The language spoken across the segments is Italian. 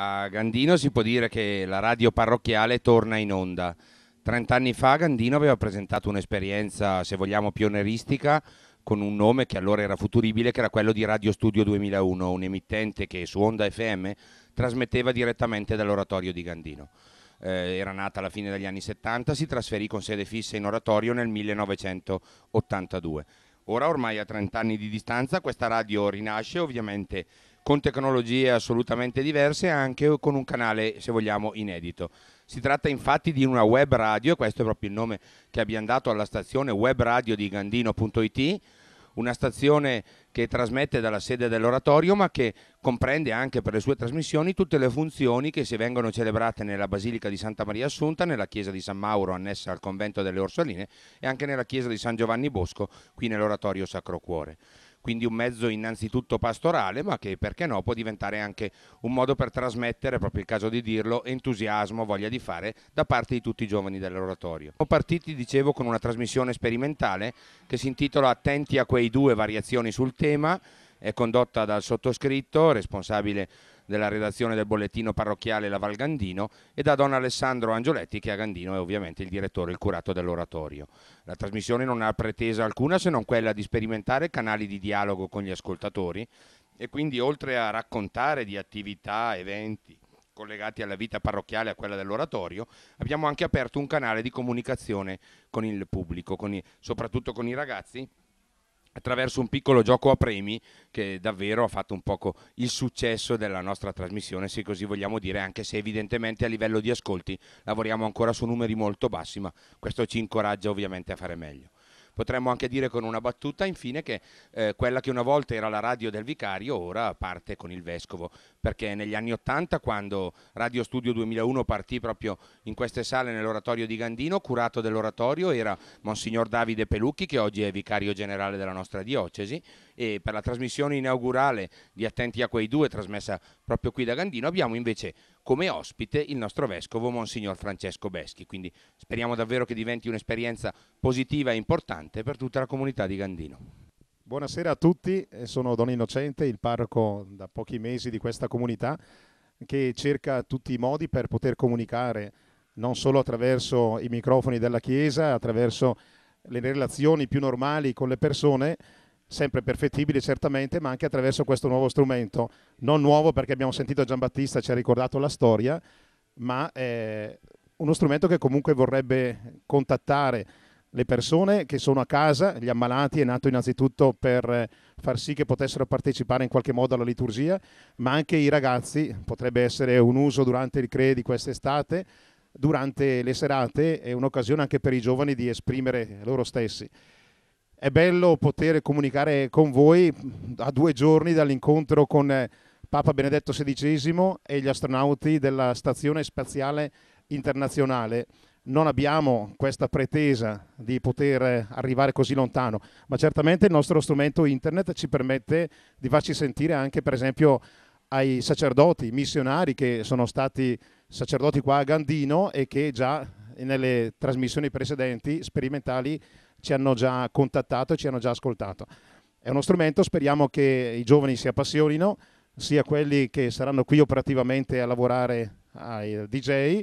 A Gandino si può dire che la radio parrocchiale torna in onda. Trent'anni fa Gandino aveva presentato un'esperienza, se vogliamo, pioneristica con un nome che allora era futuribile, che era quello di Radio Studio 2001, un emittente che su Onda FM trasmetteva direttamente dall'oratorio di Gandino. Eh, era nata alla fine degli anni 70, si trasferì con sede fissa in oratorio nel 1982. Ora, ormai a 30 anni di distanza, questa radio rinasce ovviamente con tecnologie assolutamente diverse e anche con un canale, se vogliamo, inedito. Si tratta infatti di una web radio, questo è proprio il nome che abbiamo dato alla stazione web radio di gandino.it, una stazione che trasmette dalla sede dell'oratorio ma che comprende anche per le sue trasmissioni tutte le funzioni che si vengono celebrate nella Basilica di Santa Maria Assunta, nella chiesa di San Mauro annessa al convento delle Orsoline e anche nella chiesa di San Giovanni Bosco qui nell'oratorio Sacro Cuore quindi un mezzo innanzitutto pastorale, ma che perché no può diventare anche un modo per trasmettere, proprio il caso di dirlo, entusiasmo, voglia di fare da parte di tutti i giovani dell'oratorio. Siamo partiti, dicevo, con una trasmissione sperimentale che si intitola Attenti a quei due variazioni sul tema è condotta dal sottoscritto, responsabile della redazione del bollettino parrocchiale La Valgandino e da don Alessandro Angioletti che a Gandino è ovviamente il direttore, il curato dell'oratorio. La trasmissione non ha pretesa alcuna se non quella di sperimentare canali di dialogo con gli ascoltatori e quindi oltre a raccontare di attività, eventi, collegati alla vita parrocchiale e a quella dell'oratorio, abbiamo anche aperto un canale di comunicazione con il pubblico, con i, soprattutto con i ragazzi attraverso un piccolo gioco a premi che davvero ha fatto un poco il successo della nostra trasmissione, se così vogliamo dire, anche se evidentemente a livello di ascolti lavoriamo ancora su numeri molto bassi, ma questo ci incoraggia ovviamente a fare meglio. Potremmo anche dire con una battuta, infine, che eh, quella che una volta era la radio del vicario, ora parte con il vescovo, perché negli anni Ottanta, quando Radio Studio 2001 partì proprio in queste sale nell'oratorio di Gandino, curato dell'oratorio era Monsignor Davide Pelucchi, che oggi è vicario generale della nostra diocesi, e per la trasmissione inaugurale di Attenti a quei due, trasmessa proprio qui da Gandino, abbiamo invece come ospite il nostro vescovo Monsignor Francesco Beschi. Quindi speriamo davvero che diventi un'esperienza positiva e importante per tutta la comunità di Gandino. Buonasera a tutti, eh, sono Don Innocente, il parroco da pochi mesi di questa comunità che cerca tutti i modi per poter comunicare non solo attraverso i microfoni della Chiesa, attraverso le relazioni più normali con le persone, sempre perfettibili certamente, ma anche attraverso questo nuovo strumento. Non nuovo perché abbiamo sentito Giambattista, ci ha ricordato la storia, ma è eh, uno strumento che comunque vorrebbe contattare le persone che sono a casa, gli ammalati, è nato innanzitutto per far sì che potessero partecipare in qualche modo alla liturgia, ma anche i ragazzi, potrebbe essere un uso durante il CRE di quest'estate, durante le serate è un'occasione anche per i giovani di esprimere loro stessi. È bello poter comunicare con voi a due giorni dall'incontro con eh, Papa Benedetto XVI e gli astronauti della Stazione Spaziale Internazionale. Non abbiamo questa pretesa di poter eh, arrivare così lontano, ma certamente il nostro strumento internet ci permette di farci sentire anche per esempio ai sacerdoti missionari che sono stati sacerdoti qua a Gandino e che già nelle trasmissioni precedenti sperimentali ci hanno già contattato e ci hanno già ascoltato. È uno strumento, speriamo che i giovani si appassionino, sia quelli che saranno qui operativamente a lavorare ai DJ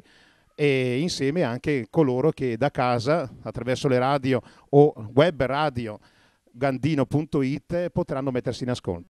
e insieme anche coloro che da casa attraverso le radio o web radio gandino.it potranno mettersi in ascolto.